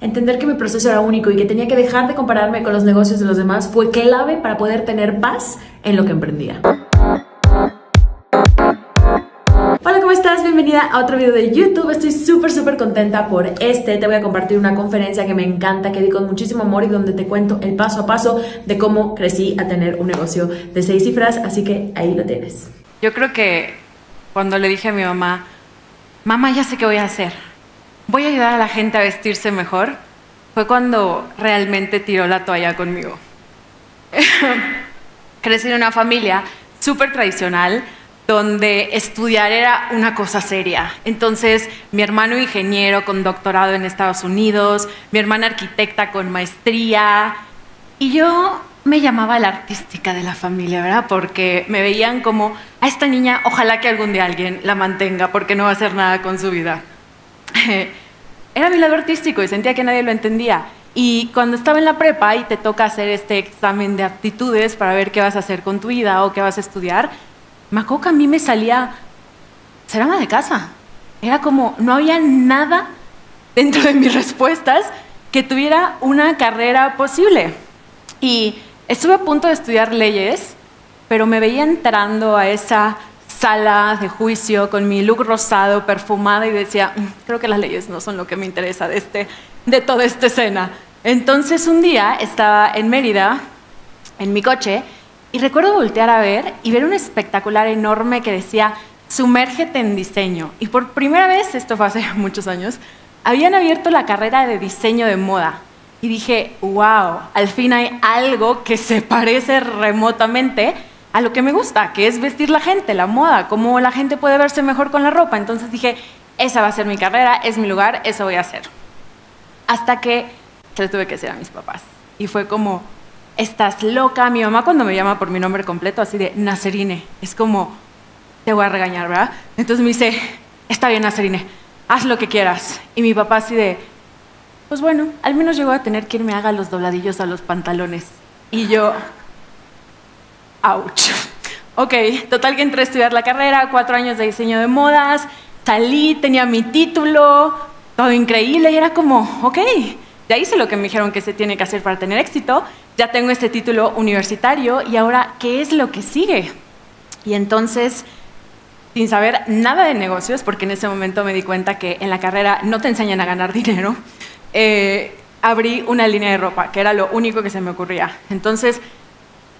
Entender que mi proceso era único y que tenía que dejar de compararme con los negocios de los demás fue clave para poder tener paz en lo que emprendía. Hola, ¿cómo estás? Bienvenida a otro video de YouTube. Estoy súper, súper contenta por este. Te voy a compartir una conferencia que me encanta, que di con muchísimo amor y donde te cuento el paso a paso de cómo crecí a tener un negocio de seis cifras. Así que ahí lo tienes. Yo creo que cuando le dije a mi mamá, mamá, ya sé qué voy a hacer voy a ayudar a la gente a vestirse mejor, fue cuando realmente tiró la toalla conmigo. Crecí en una familia súper tradicional, donde estudiar era una cosa seria. Entonces, mi hermano ingeniero con doctorado en Estados Unidos, mi hermana arquitecta con maestría, y yo me llamaba la artística de la familia, ¿verdad? Porque me veían como, a esta niña ojalá que algún día alguien la mantenga porque no va a hacer nada con su vida era mi lado artístico y sentía que nadie lo entendía. Y cuando estaba en la prepa y te toca hacer este examen de aptitudes para ver qué vas a hacer con tu vida o qué vas a estudiar, me a mí me salía ser ama de casa. Era como, no había nada dentro de mis respuestas que tuviera una carrera posible. Y estuve a punto de estudiar leyes, pero me veía entrando a esa sala de juicio con mi look rosado, perfumada y decía, mm, creo que las leyes no son lo que me interesa de, este, de toda esta escena. Entonces un día estaba en Mérida, en mi coche, y recuerdo voltear a ver y ver un espectacular enorme que decía, sumérgete en diseño. Y por primera vez, esto fue hace muchos años, habían abierto la carrera de diseño de moda. Y dije, wow, al fin hay algo que se parece remotamente a lo que me gusta, que es vestir la gente, la moda, cómo la gente puede verse mejor con la ropa. Entonces dije, esa va a ser mi carrera, es mi lugar, eso voy a hacer. Hasta que se tuve que decir a mis papás. Y fue como, estás loca. Mi mamá cuando me llama por mi nombre completo, así de Nacerine, es como, te voy a regañar, ¿verdad? Entonces me dice, está bien, Nacerine, haz lo que quieras. Y mi papá así de, pues bueno, al menos llegó a tener quien me haga los dobladillos a los pantalones. Y yo, ¡Auch! Ok, total que entré a estudiar la carrera, cuatro años de diseño de modas, salí, tenía mi título, todo increíble y era como, ok, ya hice lo que me dijeron que se tiene que hacer para tener éxito, ya tengo este título universitario y ahora, ¿qué es lo que sigue? Y entonces, sin saber nada de negocios, porque en ese momento me di cuenta que en la carrera no te enseñan a ganar dinero, eh, abrí una línea de ropa, que era lo único que se me ocurría. Entonces,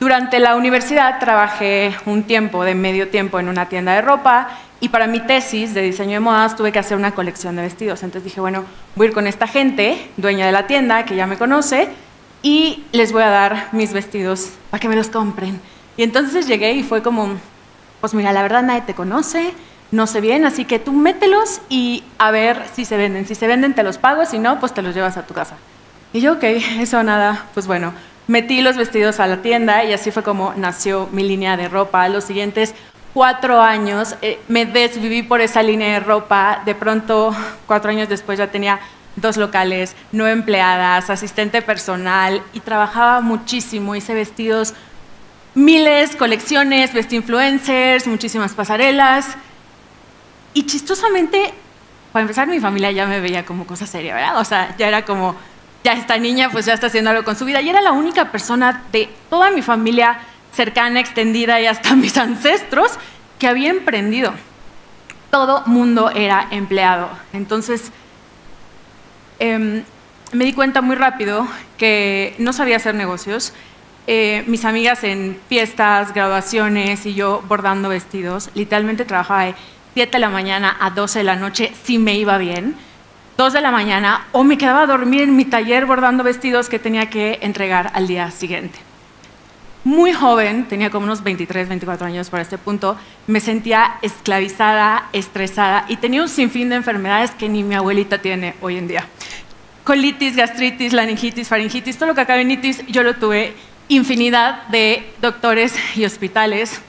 durante la universidad trabajé un tiempo, de medio tiempo, en una tienda de ropa y para mi tesis de diseño de modas tuve que hacer una colección de vestidos. Entonces dije, bueno, voy a ir con esta gente, dueña de la tienda, que ya me conoce, y les voy a dar mis vestidos para que me los compren. Y entonces llegué y fue como, pues mira, la verdad nadie te conoce, no se bien, así que tú mételos y a ver si se venden. Si se venden te los pago, si no, pues te los llevas a tu casa. Y yo, ok, eso nada, pues bueno metí los vestidos a la tienda y así fue como nació mi línea de ropa. Los siguientes cuatro años eh, me desviví por esa línea de ropa. De pronto, cuatro años después ya tenía dos locales, nueve empleadas, asistente personal y trabajaba muchísimo. Hice vestidos, miles, colecciones, vestí influencers, muchísimas pasarelas. Y chistosamente, para empezar, mi familia ya me veía como cosa seria, ¿verdad? O sea, ya era como ya esta niña pues ya está haciendo algo con su vida. Y era la única persona de toda mi familia cercana, extendida y hasta mis ancestros que había emprendido. Todo mundo era empleado. Entonces, em, me di cuenta muy rápido que no sabía hacer negocios. Eh, mis amigas en fiestas, graduaciones y yo bordando vestidos, literalmente trabajaba de 7 de la mañana a 12 de la noche si me iba bien 2 de la mañana o me quedaba a dormir en mi taller bordando vestidos que tenía que entregar al día siguiente. Muy joven, tenía como unos 23, 24 años para este punto, me sentía esclavizada, estresada y tenía un sinfín de enfermedades que ni mi abuelita tiene hoy en día. Colitis, gastritis, laringitis, faringitis, todo lo que acaba en itis, yo lo tuve infinidad de doctores y hospitales,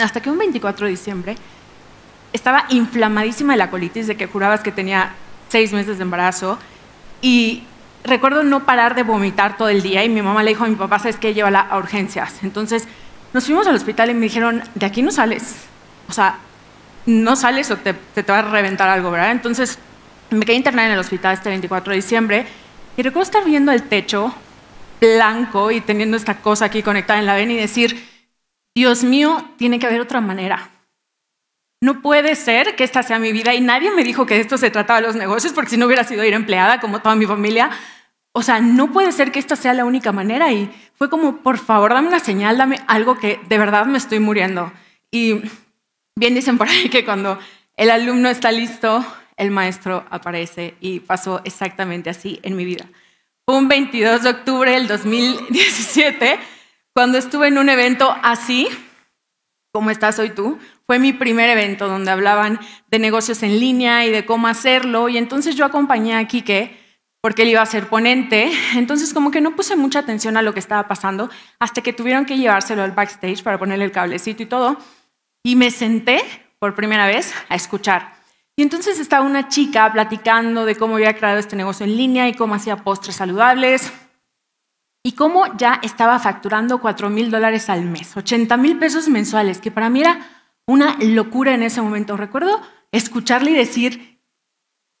hasta que un 24 de diciembre estaba inflamadísima de la colitis, de que jurabas que tenía seis meses de embarazo y recuerdo no parar de vomitar todo el día y mi mamá le dijo a mi papá, ¿sabes qué? Llévala a urgencias. Entonces nos fuimos al hospital y me dijeron, de aquí no sales. O sea, no sales o te, te, va a reventar algo, ¿verdad? Entonces me quedé internada en el hospital este 24 de diciembre y recuerdo estar viendo el techo blanco y teniendo esta cosa aquí conectada en la vena y decir, Dios mío, tiene que haber otra manera. No puede ser que esta sea mi vida y nadie me dijo que esto se trataba de los negocios porque si no hubiera sido ir empleada como toda mi familia. O sea, no puede ser que esta sea la única manera y fue como, por favor, dame una señal, dame algo que de verdad me estoy muriendo. Y bien dicen por ahí que cuando el alumno está listo, el maestro aparece y pasó exactamente así en mi vida. un 22 de octubre del 2017 cuando estuve en un evento así, como estás hoy tú, fue mi primer evento donde hablaban de negocios en línea y de cómo hacerlo. Y entonces yo acompañé a Quique porque él iba a ser ponente. Entonces como que no puse mucha atención a lo que estaba pasando hasta que tuvieron que llevárselo al backstage para ponerle el cablecito y todo. Y me senté por primera vez a escuchar. Y entonces estaba una chica platicando de cómo había creado este negocio en línea y cómo hacía postres saludables y cómo ya estaba facturando 4 mil dólares al mes, 80 mil pesos mensuales, que para mí era una locura en ese momento. Recuerdo escucharle y decir,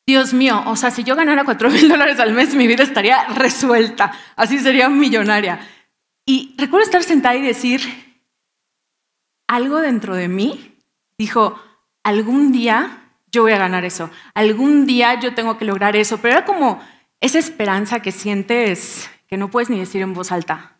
Dios mío, o sea, si yo ganara 4 mil dólares al mes, mi vida estaría resuelta, así sería millonaria. Y recuerdo estar sentada y decir, algo dentro de mí dijo, algún día yo voy a ganar eso, algún día yo tengo que lograr eso, pero era como esa esperanza que sientes que no puedes ni decir en voz alta,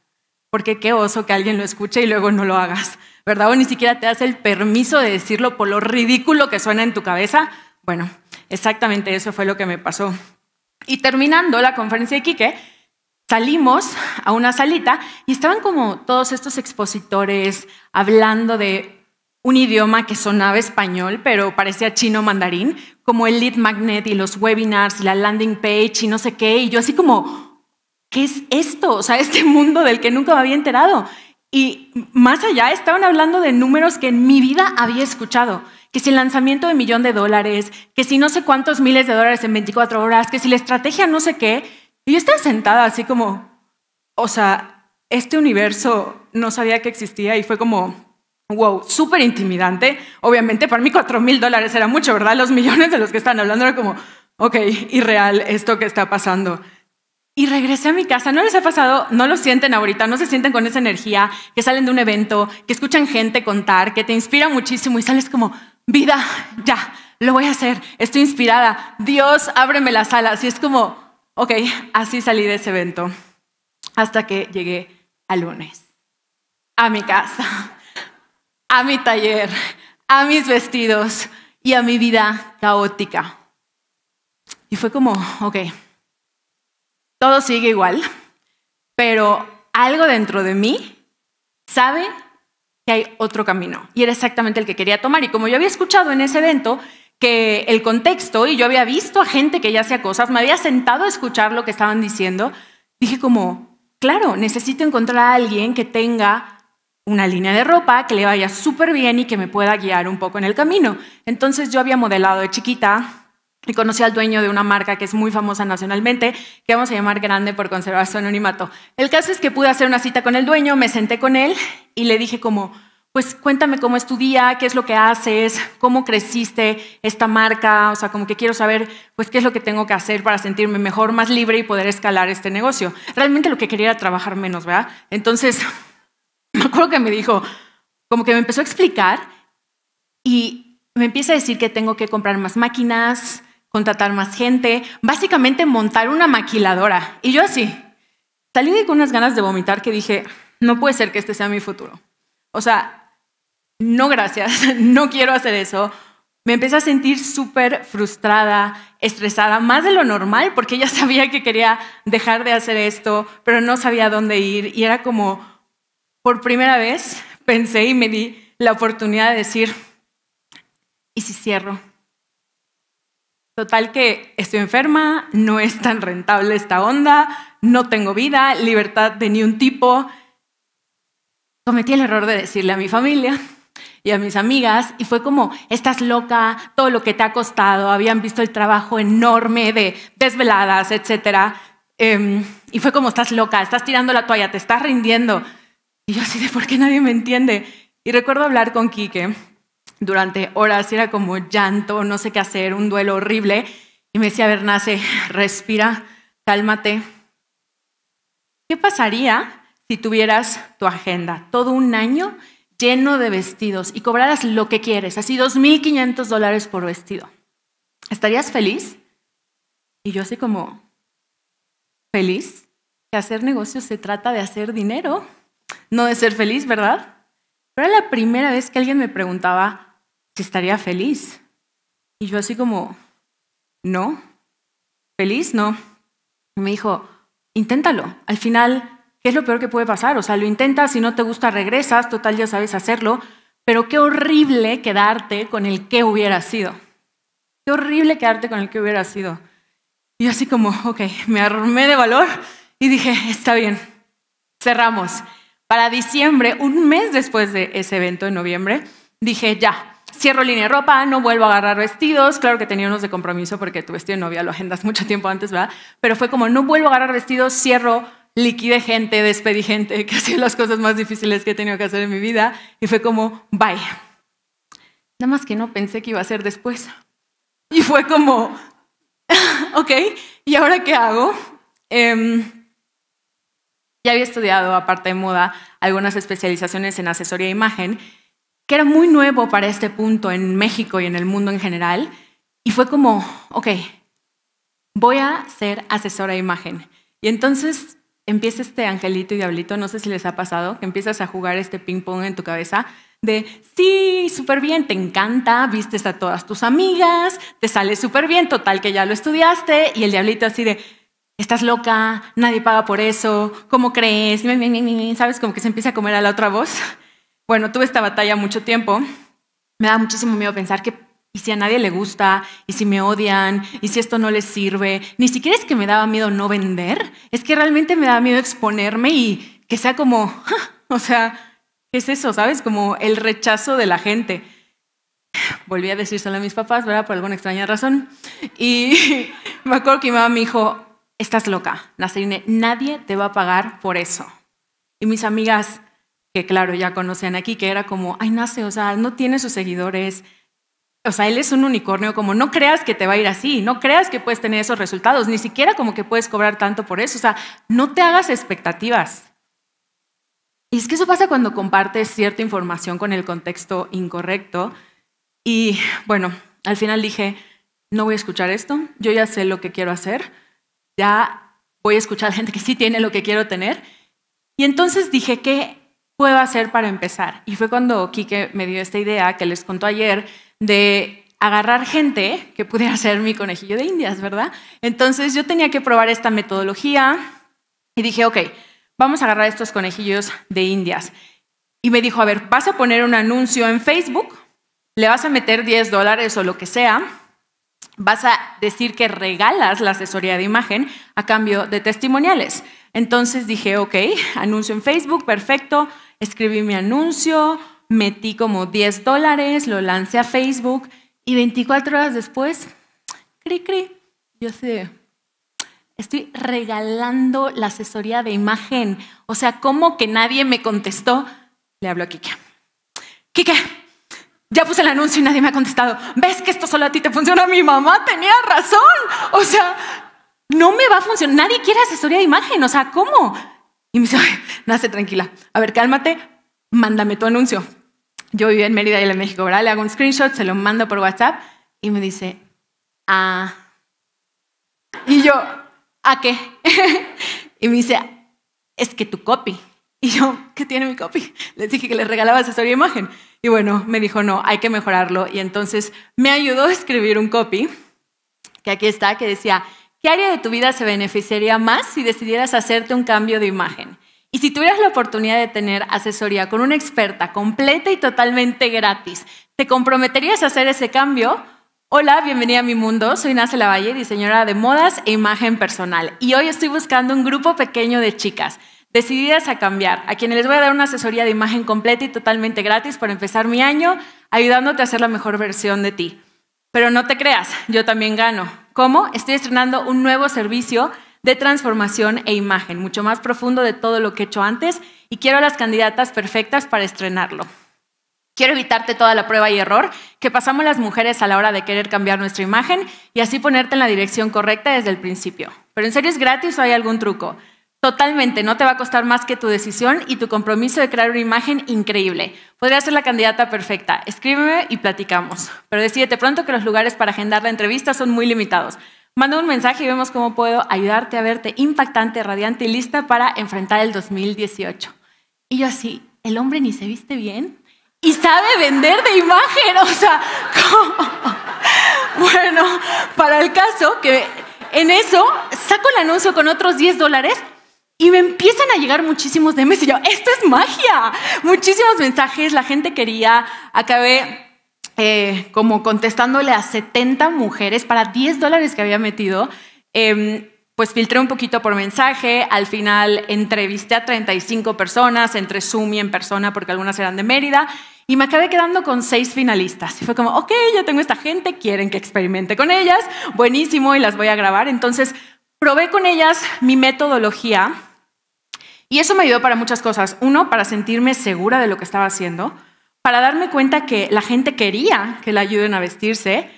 porque qué oso que alguien lo escuche y luego no lo hagas, ¿verdad? O ni siquiera te das el permiso de decirlo por lo ridículo que suena en tu cabeza. Bueno, exactamente eso fue lo que me pasó. Y terminando la conferencia de Quique, salimos a una salita y estaban como todos estos expositores hablando de un idioma que sonaba español, pero parecía chino mandarín, como el lead magnet y los webinars y la landing page y no sé qué, y yo así como, ¿qué es esto? O sea, este mundo del que nunca me había enterado. Y más allá, estaban hablando de números que en mi vida había escuchado. Que si el lanzamiento de millón de dólares, que si no sé cuántos miles de dólares en 24 horas, que si la estrategia no sé qué. Y yo estaba sentada así como, o sea, este universo no sabía que existía y fue como, wow, súper intimidante. Obviamente para mí 4 mil dólares era mucho, ¿verdad? Los millones de los que están hablando era como, ok, irreal esto que está pasando. Y regresé a mi casa. ¿No les ha pasado? No lo sienten ahorita, no se sienten con esa energía, que salen de un evento, que escuchan gente contar, que te inspira muchísimo y sales como, vida, ya, lo voy a hacer, estoy inspirada, Dios, ábreme las alas. Y es como, ok, así salí de ese evento hasta que llegué a lunes, a mi casa, a mi taller, a mis vestidos y a mi vida caótica. Y fue como, ok, todo sigue igual, pero algo dentro de mí sabe que hay otro camino y era exactamente el que quería tomar. Y como yo había escuchado en ese evento que el contexto y yo había visto a gente que ya hacía cosas, me había sentado a escuchar lo que estaban diciendo, dije como, claro, necesito encontrar a alguien que tenga una línea de ropa que le vaya súper bien y que me pueda guiar un poco en el camino. Entonces yo había modelado de chiquita, y conocí al dueño de una marca que es muy famosa nacionalmente, que vamos a llamar grande por conservar su anonimato. El caso es que pude hacer una cita con el dueño, me senté con él y le dije como, pues cuéntame cómo es tu día, qué es lo que haces, cómo creciste esta marca, o sea, como que quiero saber, pues qué es lo que tengo que hacer para sentirme mejor, más libre y poder escalar este negocio. Realmente lo que quería era trabajar menos, ¿verdad? Entonces, me acuerdo que me dijo, como que me empezó a explicar y me empieza a decir que tengo que comprar más máquinas, contratar más gente, básicamente montar una maquiladora. Y yo así, salí con unas ganas de vomitar que dije, no puede ser que este sea mi futuro. O sea, no gracias, no quiero hacer eso. Me empecé a sentir súper frustrada, estresada, más de lo normal, porque ya sabía que quería dejar de hacer esto, pero no sabía dónde ir. Y era como, por primera vez, pensé y me di la oportunidad de decir, ¿y si cierro? Total que estoy enferma, no es tan rentable esta onda, no tengo vida, libertad de ni un tipo. Cometí el error de decirle a mi familia y a mis amigas y fue como, estás loca, todo lo que te ha costado, habían visto el trabajo enorme de desveladas, etc. Em, y fue como, estás loca, estás tirando la toalla, te estás rindiendo. Y yo así de, ¿por qué nadie me entiende? Y recuerdo hablar con Quique, durante horas era como llanto, no sé qué hacer, un duelo horrible. Y me decía, Bernace, respira, cálmate. ¿Qué pasaría si tuvieras tu agenda todo un año lleno de vestidos y cobraras lo que quieres, así 2.500 dólares por vestido? ¿Estarías feliz? Y yo así como, ¿feliz? Que hacer negocios se trata de hacer dinero, no de ser feliz, ¿verdad? Pero era la primera vez que alguien me preguntaba si estaría feliz. Y yo así como, no, feliz no. Y me dijo, inténtalo. Al final, ¿qué es lo peor que puede pasar? O sea, lo intentas, si no te gusta regresas, total ya sabes hacerlo, pero qué horrible quedarte con el que hubiera sido. Qué horrible quedarte con el que hubiera sido. Y yo así como, ok, me armé de valor y dije, está bien, cerramos para diciembre, un mes después de ese evento en noviembre, dije, ya, cierro línea de ropa, no vuelvo a agarrar vestidos, claro que tenía unos de compromiso porque tu vestido de novia lo agendas mucho tiempo antes, ¿verdad? Pero fue como, no vuelvo a agarrar vestidos, cierro, liquide gente, despedí gente, que ha las cosas más difíciles que he tenido que hacer en mi vida, y fue como, bye. Nada más que no pensé que iba a ser después. Y fue como, ok, ¿y ahora qué hago? Em, ya había estudiado, aparte de moda, algunas especializaciones en asesoría de imagen, que era muy nuevo para este punto en México y en el mundo en general. Y fue como, ok, voy a ser asesora de imagen. Y entonces empieza este angelito y diablito, no sé si les ha pasado, que empiezas a jugar este ping-pong en tu cabeza de, sí, súper bien, te encanta, vistes a todas tus amigas, te sale súper bien, total que ya lo estudiaste, y el diablito así de, estás loca, nadie paga por eso, ¿cómo crees? ¿Sabes? Como que se empieza a comer a la otra voz. Bueno, tuve esta batalla mucho tiempo. Me da muchísimo miedo pensar que, ¿y si a nadie le gusta? ¿Y si me odian? ¿Y si esto no les sirve? Ni siquiera es que me daba miedo no vender, es que realmente me daba miedo exponerme y que sea como, o sea, ¿qué es eso? ¿Sabes? Como el rechazo de la gente. Volví a decir solo a mis papás, ¿verdad? Por alguna extraña razón. Y me acuerdo que mi mamá me dijo, estás loca, Nazarine, nadie te va a pagar por eso. Y mis amigas, que claro, ya conocían aquí, que era como, ay, Nace, o sea, no tiene sus seguidores, o sea, él es un unicornio, como no creas que te va a ir así, no creas que puedes tener esos resultados, ni siquiera como que puedes cobrar tanto por eso, o sea, no te hagas expectativas. Y es que eso pasa cuando compartes cierta información con el contexto incorrecto. Y bueno, al final dije, no voy a escuchar esto, yo ya sé lo que quiero hacer, ya voy a escuchar gente que sí tiene lo que quiero tener. Y entonces dije, ¿qué puedo hacer para empezar? Y fue cuando Quique me dio esta idea que les contó ayer de agarrar gente que pudiera ser mi conejillo de indias, ¿verdad? Entonces yo tenía que probar esta metodología y dije, ok, vamos a agarrar estos conejillos de indias. Y me dijo, a ver, vas a poner un anuncio en Facebook, le vas a meter 10 dólares o lo que sea, vas a decir que regalas la asesoría de imagen a cambio de testimoniales. Entonces dije, ok, anuncio en Facebook, perfecto, escribí mi anuncio, metí como 10 dólares, lo lancé a Facebook y 24 horas después, cri, cri, yo sé, estoy regalando la asesoría de imagen. O sea, ¿cómo que nadie me contestó? Le hablo a Kika. Kika, ya puse el anuncio y nadie me ha contestado. ¿Ves que esto solo a ti te funciona? Mi mamá tenía razón. O sea, no me va a funcionar. Nadie quiere asesoría de imagen. O sea, ¿cómo? Y me dice, nace tranquila. A ver, cálmate, mándame tu anuncio. Yo vivía en Mérida y en México, ¿verdad? Le hago un screenshot, se lo mando por WhatsApp y me dice, ah. Y yo, ¿a qué? y me dice, es que tu copy. Y yo, ¿qué tiene mi copy? Les dije que les regalaba asesoría de imagen. Y bueno, me dijo, no, hay que mejorarlo. Y entonces me ayudó a escribir un copy, que aquí está, que decía, ¿qué área de tu vida se beneficiaría más si decidieras hacerte un cambio de imagen? Y si tuvieras la oportunidad de tener asesoría con una experta completa y totalmente gratis, ¿te comprometerías a hacer ese cambio? Hola, bienvenida a mi mundo. Soy Nace Lavalle, diseñadora de modas e imagen personal. Y hoy estoy buscando un grupo pequeño de chicas decididas a cambiar, a quienes les voy a dar una asesoría de imagen completa y totalmente gratis para empezar mi año, ayudándote a hacer la mejor versión de ti. Pero no te creas, yo también gano. ¿Cómo? Estoy estrenando un nuevo servicio de transformación e imagen, mucho más profundo de todo lo que he hecho antes y quiero a las candidatas perfectas para estrenarlo. Quiero evitarte toda la prueba y error que pasamos las mujeres a la hora de querer cambiar nuestra imagen y así ponerte en la dirección correcta desde el principio. Pero en serio es gratis o hay algún truco. Totalmente, no te va a costar más que tu decisión y tu compromiso de crear una imagen increíble. Podría ser la candidata perfecta. Escríbeme y platicamos. Pero decídete pronto que los lugares para agendar la entrevista son muy limitados. Manda un mensaje y vemos cómo puedo ayudarte a verte impactante, radiante y lista para enfrentar el 2018. Y yo así, el hombre ni se viste bien y sabe vender de imagen. O sea, ¿cómo? Bueno, para el caso que en eso saco el anuncio con otros 10 dólares y me empiezan a llegar muchísimos DMs y yo, esto es magia. Muchísimos mensajes, la gente quería, acabé eh, como contestándole a 70 mujeres para 10 dólares que había metido. Em, pues filtré un poquito por mensaje, al final entrevisté a 35 personas, entre Zoom y en persona, porque algunas eran de Mérida, y me acabé quedando con seis finalistas. Y fue como, ok, ya tengo esta gente, quieren que experimente con ellas, buenísimo, y las voy a grabar. Entonces, Probé con ellas mi metodología y eso me ayudó para muchas cosas. Uno, para sentirme segura de lo que estaba haciendo, para darme cuenta que la gente quería que la ayuden a vestirse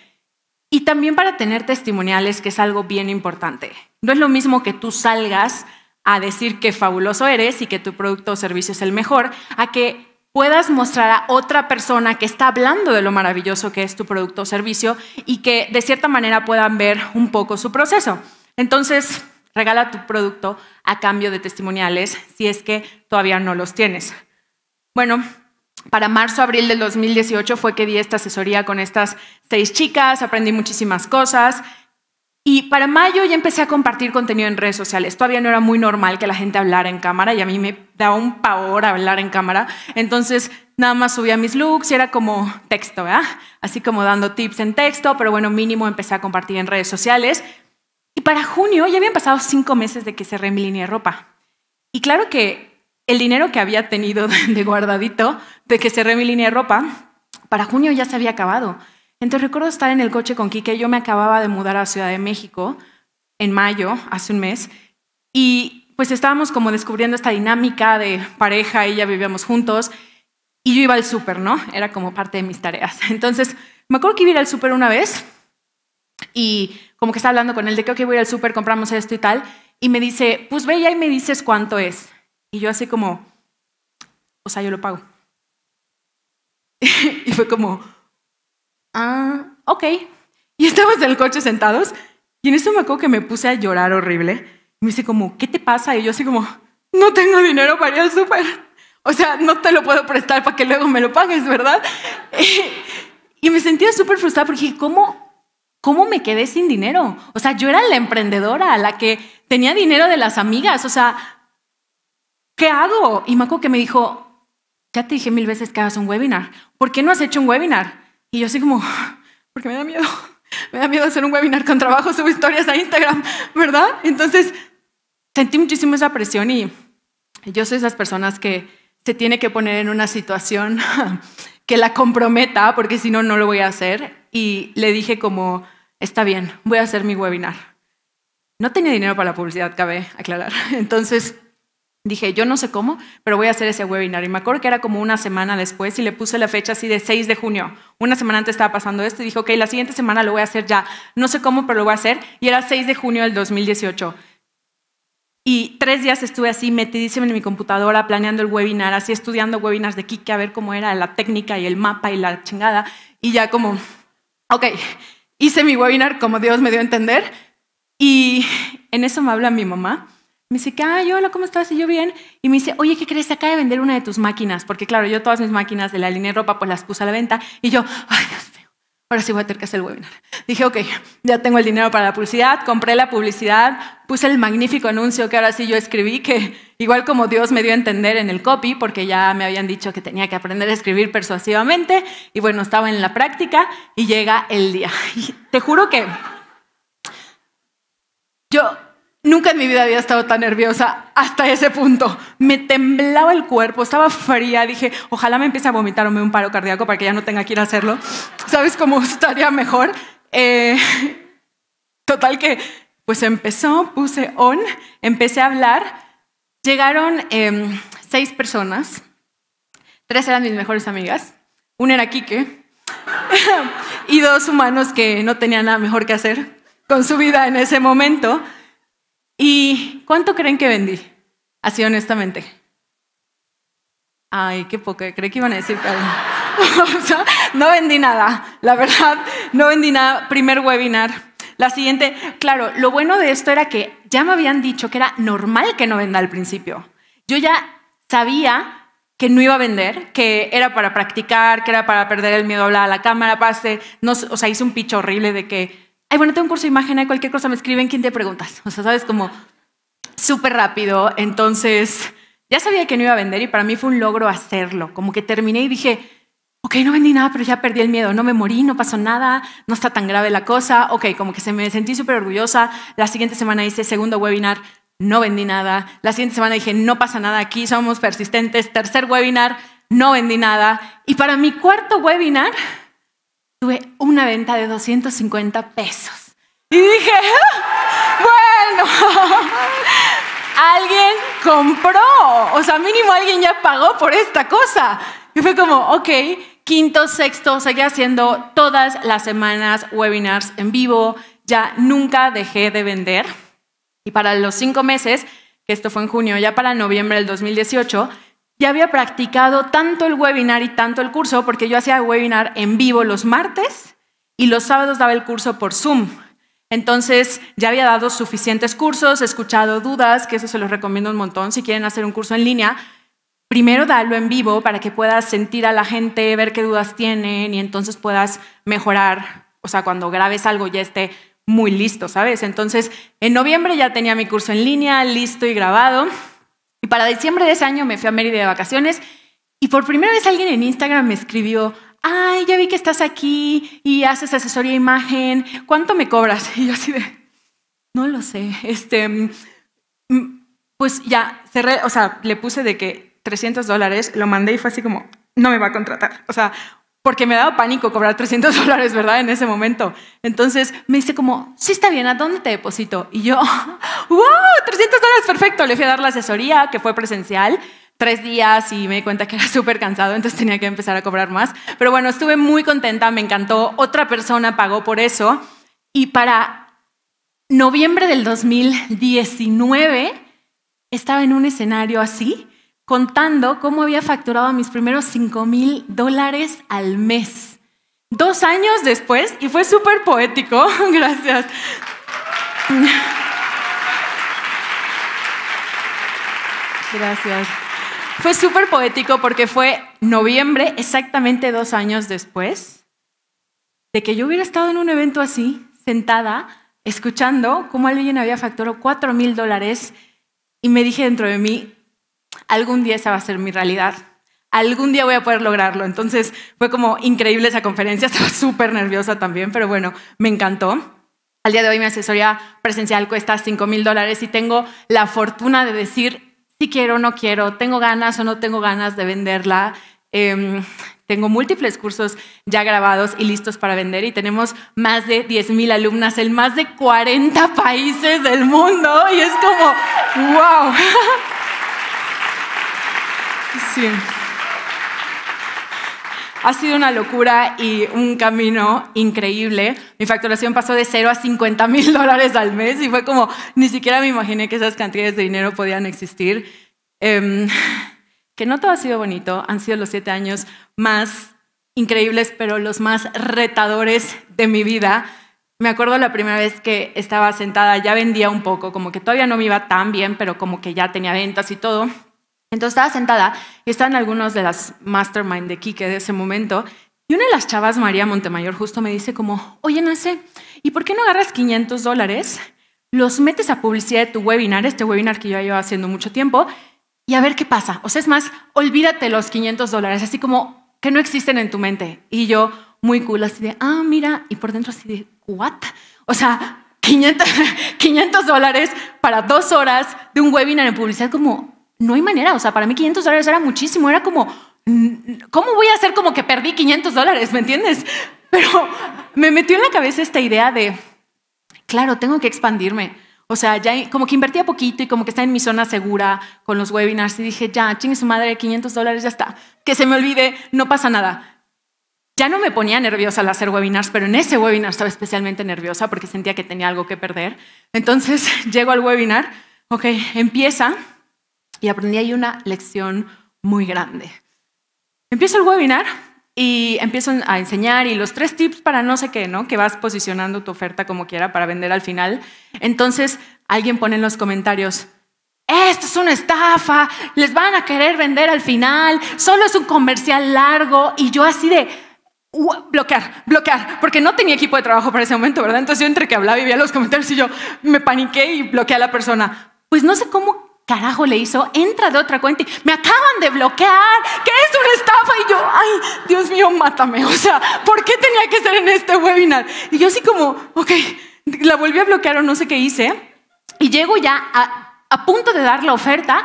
y también para tener testimoniales, que es algo bien importante. No es lo mismo que tú salgas a decir que fabuloso eres y que tu producto o servicio es el mejor, a que puedas mostrar a otra persona que está hablando de lo maravilloso que es tu producto o servicio y que de cierta manera puedan ver un poco su proceso. Entonces, regala tu producto a cambio de testimoniales si es que todavía no los tienes. Bueno, para marzo-abril del 2018 fue que di esta asesoría con estas seis chicas, aprendí muchísimas cosas. Y para mayo ya empecé a compartir contenido en redes sociales. Todavía no era muy normal que la gente hablara en cámara y a mí me daba un pavor hablar en cámara. Entonces nada más subía mis looks y era como texto, ¿verdad? Así como dando tips en texto, pero bueno, mínimo empecé a compartir en redes sociales. Y para junio ya habían pasado cinco meses de que cerré mi línea de ropa. Y claro que el dinero que había tenido de guardadito, de que cerré mi línea de ropa, para junio ya se había acabado. Entonces recuerdo estar en el coche con Quique, yo me acababa de mudar a Ciudad de México en mayo, hace un mes, y pues estábamos como descubriendo esta dinámica de pareja, ella vivíamos juntos, y yo iba al súper, ¿no? Era como parte de mis tareas. Entonces, me acuerdo que iba al súper una vez y como que está hablando con él de que, ok, voy al súper, compramos esto y tal. Y me dice, pues ve ya y me dices cuánto es. Y yo así como, o sea, yo lo pago. y fue como, ah, ok. Y estábamos en el coche sentados y en eso me acuerdo que me puse a llorar horrible. Y me dice como, ¿qué te pasa? Y yo así como, no tengo dinero para ir al súper. O sea, no te lo puedo prestar para que luego me lo pagues, ¿verdad? y me sentía súper frustrada porque dije, ¿cómo ¿Cómo me quedé sin dinero? O sea, yo era la emprendedora, la que tenía dinero de las amigas. O sea, ¿qué hago? Y Maco que me dijo, ya te dije mil veces que hagas un webinar. ¿Por qué no has hecho un webinar? Y yo así como, porque me da miedo. Me da miedo hacer un webinar con trabajo, subo historias a Instagram, ¿verdad? Entonces, sentí muchísimo esa presión y yo soy esas personas que se tiene que poner en una situación que la comprometa, porque si no, no lo voy a hacer y le dije como, está bien, voy a hacer mi webinar. No tenía dinero para la publicidad, cabe aclarar. Entonces dije, yo no sé cómo, pero voy a hacer ese webinar. Y me acuerdo que era como una semana después y le puse la fecha así de 6 de junio. Una semana antes estaba pasando esto y dijo ok, la siguiente semana lo voy a hacer ya. No sé cómo, pero lo voy a hacer. Y era 6 de junio del 2018. Y tres días estuve así metidísimo en mi computadora planeando el webinar, así estudiando webinars de Kike a ver cómo era la técnica y el mapa y la chingada. Y ya como Ok, hice mi webinar como Dios me dio a entender y en eso me habla mi mamá. Me dice, yo hola, ¿cómo estás? Y yo bien. Y me dice, oye, ¿qué crees? Se acaba de vender una de tus máquinas. Porque claro, yo todas mis máquinas de la línea de ropa pues las puse a la venta. Y yo, ay, Dios ahora sí voy a tener que hacer el webinar. Dije, ok, ya tengo el dinero para la publicidad, compré la publicidad, puse el magnífico anuncio que ahora sí yo escribí, que igual como Dios me dio a entender en el copy, porque ya me habían dicho que tenía que aprender a escribir persuasivamente, y bueno, estaba en la práctica y llega el día. Y te juro que yo Nunca en mi vida había estado tan nerviosa hasta ese punto. Me temblaba el cuerpo, estaba fría. Dije, ojalá me empiece a vomitar o me un paro cardíaco para que ya no tenga que ir a hacerlo. ¿Sabes cómo estaría mejor? Eh, total que, pues empezó, puse on, empecé a hablar. Llegaron em, seis personas. Tres eran mis mejores amigas. Una era Quique. y dos humanos que no tenían nada mejor que hacer con su vida en ese momento. ¿Y cuánto creen que vendí? Así honestamente. Ay, qué poca, creí que iban a decir no vendí nada, la verdad, no vendí nada. Primer webinar. La siguiente, claro, lo bueno de esto era que ya me habían dicho que era normal que no venda al principio. Yo ya sabía que no iba a vender, que era para practicar, que era para perder el miedo a hablar a la cámara, pase. o sea, hice un picho horrible de que ay, bueno, tengo un curso de imagen, hay cualquier cosa, me escriben, ¿quién te preguntas? O sea, sabes, como súper rápido. Entonces, ya sabía que no iba a vender y para mí fue un logro hacerlo. Como que terminé y dije, ok, no vendí nada, pero ya perdí el miedo, no me morí, no pasó nada, no está tan grave la cosa. Ok, como que se me sentí súper orgullosa. La siguiente semana hice segundo webinar, no vendí nada. La siguiente semana dije, no pasa nada aquí, somos persistentes. Tercer webinar, no vendí nada. Y para mi cuarto webinar, tuve una venta de 250 pesos. Y dije, ah, bueno, alguien compró, o sea, mínimo alguien ya pagó por esta cosa. Y fue como, ok, quinto, sexto, seguí haciendo todas las semanas webinars en vivo, ya nunca dejé de vender. Y para los cinco meses, que esto fue en junio, ya para noviembre del 2018, ya había practicado tanto el webinar y tanto el curso, porque yo hacía webinar en vivo los martes y los sábados daba el curso por Zoom. Entonces ya había dado suficientes cursos, escuchado dudas, que eso se los recomiendo un montón si quieren hacer un curso en línea. Primero dalo en vivo para que puedas sentir a la gente, ver qué dudas tienen y entonces puedas mejorar. O sea, cuando grabes algo ya esté muy listo, ¿sabes? Entonces, en noviembre ya tenía mi curso en línea, listo y grabado para diciembre de ese año me fui a Mérida de vacaciones y por primera vez alguien en Instagram me escribió, ay, ya vi que estás aquí y haces asesoría imagen, ¿cuánto me cobras? Y yo así de, no lo sé, este, mm, pues ya, cerré, o sea, le puse de que 300 dólares, lo mandé y fue así como, no me va a contratar. O sea, porque me daba pánico cobrar 300 dólares, ¿verdad? En ese momento. Entonces me dice como, sí está bien, ¿a dónde te deposito? Y yo, wow, 300 dólares, perfecto. Le fui a dar la asesoría, que fue presencial, tres días y me di cuenta que era súper cansado, entonces tenía que empezar a cobrar más. Pero bueno, estuve muy contenta, me encantó. Otra persona pagó por eso. Y para noviembre del 2019 estaba en un escenario así contando cómo había facturado mis primeros 5 mil dólares al mes. Dos años después, y fue súper poético, gracias. Gracias. Fue súper poético porque fue noviembre, exactamente dos años después de que yo hubiera estado en un evento así, sentada, escuchando cómo alguien había facturado 4 mil dólares y me dije dentro de mí, algún día esa va a ser mi realidad, algún día voy a poder lograrlo. Entonces fue como increíble esa conferencia, estaba súper nerviosa también, pero bueno, me encantó. Al día de hoy mi asesoría presencial cuesta 5 mil dólares y tengo la fortuna de decir si quiero o no quiero, tengo ganas o no tengo ganas de venderla. Em, tengo múltiples cursos ya grabados y listos para vender y tenemos más de mil alumnas en más de 40 países del mundo y es como, wow. Sí. Ha sido una locura y un camino increíble. Mi facturación pasó de 0 a 50 mil dólares al mes y fue como, ni siquiera me imaginé que esas cantidades de dinero podían existir. Em, que no todo ha sido bonito, han sido los siete años más increíbles, pero los más retadores de mi vida. Me acuerdo la primera vez que estaba sentada, ya vendía un poco, como que todavía no me iba tan bien, pero como que ya tenía ventas y todo. Entonces estaba sentada y estaban algunos de las mastermind de Kike de ese momento. Y una de las chavas, María Montemayor, justo me dice como, oye, sé, ¿y por qué no agarras 500 dólares, los metes a publicidad de tu webinar, este webinar que yo llevo haciendo mucho tiempo, y a ver qué pasa? O sea, es más, olvídate los 500 dólares, así como que no existen en tu mente. Y yo, muy cool, así de, ah, mira, y por dentro así de, ¿what? O sea, 500, 500 dólares para dos horas de un webinar en publicidad, como, no hay manera, o sea, para mí 500 dólares era muchísimo, era como, mm, ¿cómo voy a hacer como que perdí 500 dólares, ¿me entiendes? Pero me metió en la cabeza esta idea de, claro, tengo que expandirme. O sea, ya como que invertía poquito y como que está en mi zona segura con los webinars y dije, ya, chingue su madre, 500 dólares, ya está. Que se me olvide, no pasa nada. Ya no me ponía nerviosa al hacer webinars, pero en ese webinar estaba especialmente nerviosa porque sentía que tenía algo que perder. Entonces llego al webinar, ok, empieza y aprendí ahí una lección muy grande. Empiezo el webinar y empiezo a enseñar y los tres tips para no sé qué, ¿no? Que vas posicionando tu oferta como quiera para vender al final. Entonces alguien pone en los comentarios, esto es una estafa, les van a querer vender al final, solo es un comercial largo y yo así de bloquear, bloquear, porque no tenía equipo de trabajo para ese momento, ¿verdad? Entonces yo entre que hablaba y veía los comentarios y yo me paniqué y bloqueé a la persona. Pues no sé cómo carajo le hizo, entra de otra cuenta y me acaban de bloquear, que es una estafa. Y yo, ay, Dios mío, mátame. O sea, ¿por qué tenía que ser en este webinar? Y yo así como, ok, la volví a bloquear o no sé qué hice. Y llego ya a, a punto de dar la oferta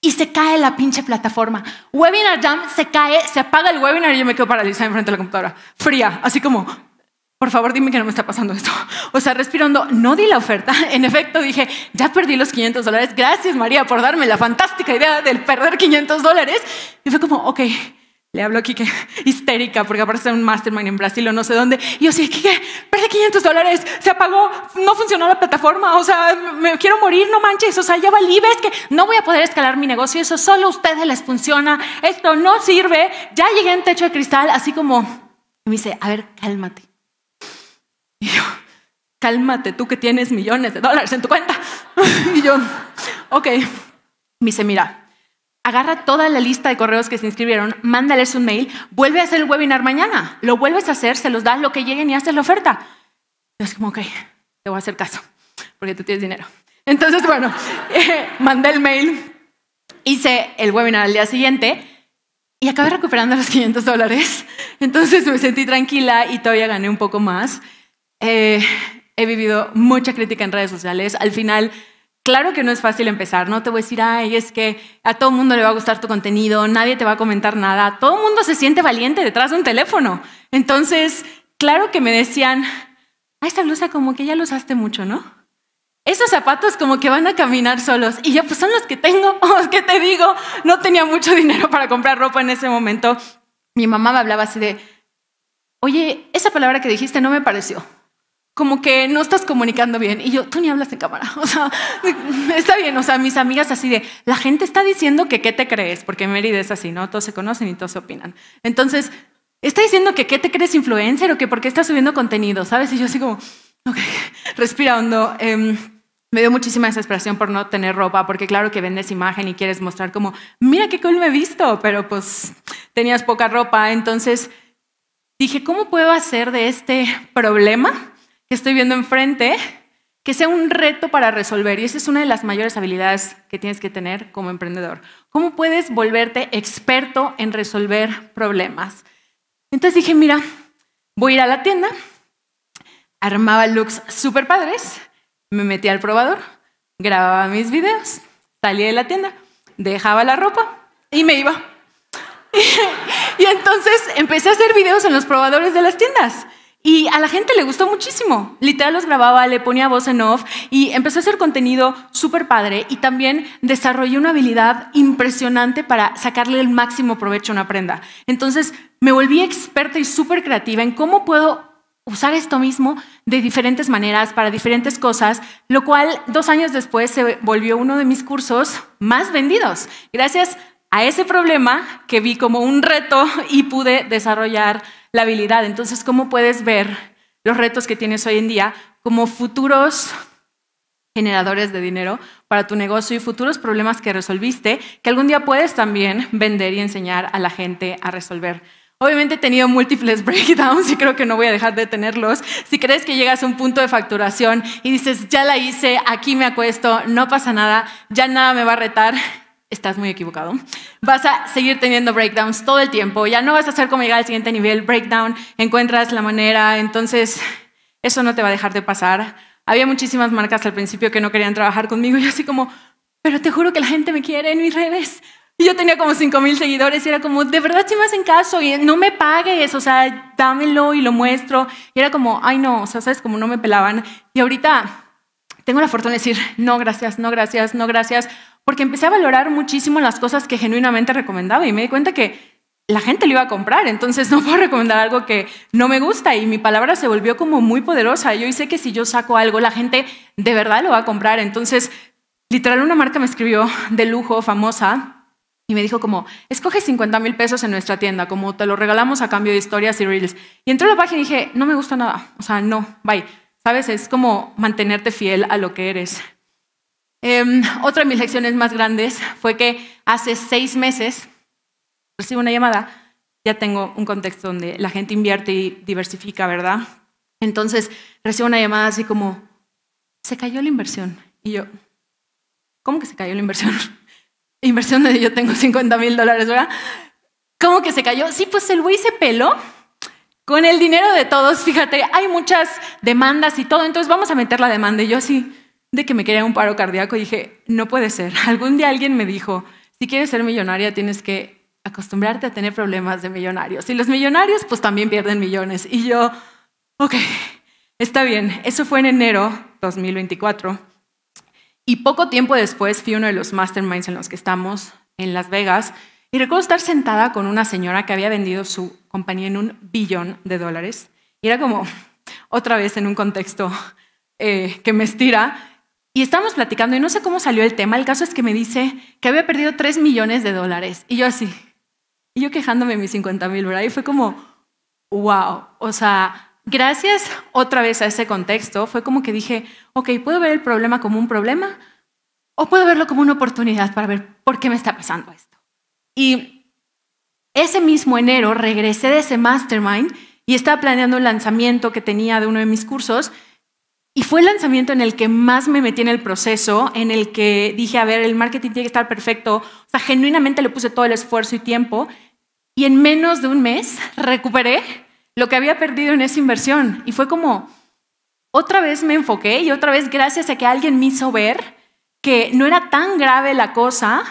y se cae la pinche plataforma. Webinar Jam se cae, se apaga el webinar y yo me quedo paralizada enfrente de la computadora, fría, así como, por favor dime que no me está pasando esto. O sea, respirando, no di la oferta. En efecto, dije, ya perdí los 500 dólares. Gracias, María, por darme la fantástica idea del perder 500 dólares. Y fue como, ok, le hablo aquí que histérica, porque aparece un mastermind en Brasil o no sé dónde. Y yo sí, ¿qué? Perdí 500 dólares, se apagó, no funcionó la plataforma, o sea, me quiero morir, no manches, o sea, ya valí, ves que no voy a poder escalar mi negocio, eso solo a ustedes les funciona, esto no sirve, ya llegué en techo de cristal, así como, me dice, a ver, cálmate. Y yo, cálmate tú que tienes millones de dólares en tu cuenta. y yo, ok. Me dice, mira, agarra toda la lista de correos que se inscribieron, mándales un mail, vuelve a hacer el webinar mañana, lo vuelves a hacer, se los das lo que lleguen y haces la oferta. Y yo es como, ok, te voy a hacer caso, porque tú tienes dinero. Entonces, bueno, eh, mandé el mail, hice el webinar al día siguiente y acabé recuperando los 500 dólares. Entonces me sentí tranquila y todavía gané un poco más. Eh, he vivido mucha crítica en redes sociales. Al final, claro que no es fácil empezar, ¿no? Te voy a decir, ay, es que a todo el mundo le va a gustar tu contenido, nadie te va a comentar nada, todo el mundo se siente valiente detrás de un teléfono. Entonces, claro que me decían, ay, ah, esta blusa como que ya lo usaste mucho, ¿no? Esos zapatos como que van a caminar solos. Y yo, pues son los que tengo, oh, ¿qué te digo? No tenía mucho dinero para comprar ropa en ese momento. Mi mamá me hablaba así de, oye, esa palabra que dijiste no me pareció como que no estás comunicando bien. Y yo, tú ni hablas en cámara. O sea, está bien. O sea, mis amigas así de, la gente está diciendo que qué te crees, porque Mérida es así, ¿no? Todos se conocen y todos se opinan. Entonces, está diciendo que qué te crees influencer o que por qué estás subiendo contenido, ¿sabes? Y yo así como, ok, respirando, em, me dio muchísima desesperación por no tener ropa, porque claro que vendes imagen y quieres mostrar como, mira qué cool me he visto, pero pues tenías poca ropa. Entonces dije, ¿cómo puedo hacer de este problema que estoy viendo enfrente, que sea un reto para resolver. Y esa es una de las mayores habilidades que tienes que tener como emprendedor. ¿Cómo puedes volverte experto en resolver problemas? Entonces dije, mira, voy a ir a la tienda, armaba looks super padres, me metí al probador, grababa mis videos, salía de la tienda, dejaba la ropa y me iba. y entonces empecé a hacer videos en los probadores de las tiendas. Y a la gente le gustó muchísimo. Literal los grababa, le ponía voz en off y empezó a hacer contenido súper padre y también desarrollé una habilidad impresionante para sacarle el máximo provecho a una prenda. Entonces me volví experta y súper creativa en cómo puedo usar esto mismo de diferentes maneras para diferentes cosas, lo cual dos años después se volvió uno de mis cursos más vendidos. Gracias a ese problema que vi como un reto y pude desarrollar la habilidad. Entonces, ¿cómo puedes ver los retos que tienes hoy en día como futuros generadores de dinero para tu negocio y futuros problemas que resolviste, que algún día puedes también vender y enseñar a la gente a resolver? Obviamente he tenido múltiples breakdowns y creo que no voy a dejar de tenerlos. Si crees que llegas a un punto de facturación y dices, ya la hice, aquí me acuesto, no pasa nada, ya nada me va a retar, estás muy equivocado. Vas a seguir teniendo breakdowns todo el tiempo, ya no vas a hacer como llegar al siguiente nivel, breakdown, encuentras la manera, entonces eso no te va a dejar de pasar. Había muchísimas marcas al principio que no querían trabajar conmigo y así como, pero te juro que la gente me quiere en mis redes. Y yo tenía como cinco mil seguidores y era como, de verdad si me hacen caso y no me pagues, o sea, dámelo y lo muestro. Y era como, ay no, o sea, sabes como no me pelaban. Y ahorita tengo la fortuna de decir, no gracias, no gracias, no gracias porque empecé a valorar muchísimo las cosas que genuinamente recomendaba y me di cuenta que la gente lo iba a comprar, entonces no puedo recomendar algo que no me gusta y mi palabra se volvió como muy poderosa. Yo sé que si yo saco algo, la gente de verdad lo va a comprar. Entonces, literal, una marca me escribió de lujo, famosa, y me dijo como, escoge 50 mil pesos en nuestra tienda, como te lo regalamos a cambio de historias y reels. Y entré a la página y dije, no me gusta nada, o sea, no, bye. Sabes, es como mantenerte fiel a lo que eres. Em, otra de mis lecciones más grandes fue que hace seis meses recibo una llamada, ya tengo un contexto donde la gente invierte y diversifica, ¿verdad? Entonces recibo una llamada así como, se cayó la inversión. Y yo, ¿cómo que se cayó la inversión? Inversión de yo tengo 50 mil dólares, ¿verdad? ¿Cómo que se cayó? Sí, pues el güey se peló con el dinero de todos. Fíjate, hay muchas demandas y todo, entonces vamos a meter la demanda. Y yo así, de que me quería un paro cardíaco y dije, no puede ser. Algún día alguien me dijo, si quieres ser millonaria tienes que acostumbrarte a tener problemas de millonarios. Y los millonarios pues también pierden millones. Y yo, ok, está bien. Eso fue en enero 2024. Y poco tiempo después fui uno de los masterminds en los que estamos en Las Vegas. Y recuerdo estar sentada con una señora que había vendido su compañía en un billón de dólares. Y era como, otra vez en un contexto eh, que me estira. Y estábamos platicando y no sé cómo salió el tema. El caso es que me dice que había perdido 3 millones de dólares. Y yo así, y yo quejándome mis 50 mil, ¿verdad? Y fue como, wow. O sea, gracias otra vez a ese contexto, fue como que dije, ok, puedo ver el problema como un problema o puedo verlo como una oportunidad para ver por qué me está pasando esto. Y ese mismo enero regresé de ese mastermind y estaba planeando el lanzamiento que tenía de uno de mis cursos y fue el lanzamiento en el que más me metí en el proceso, en el que dije, a ver, el marketing tiene que estar perfecto. O sea, genuinamente le puse todo el esfuerzo y tiempo. Y en menos de un mes recuperé lo que había perdido en esa inversión. Y fue como, otra vez me enfoqué y otra vez gracias a que alguien me hizo ver que no era tan grave la cosa,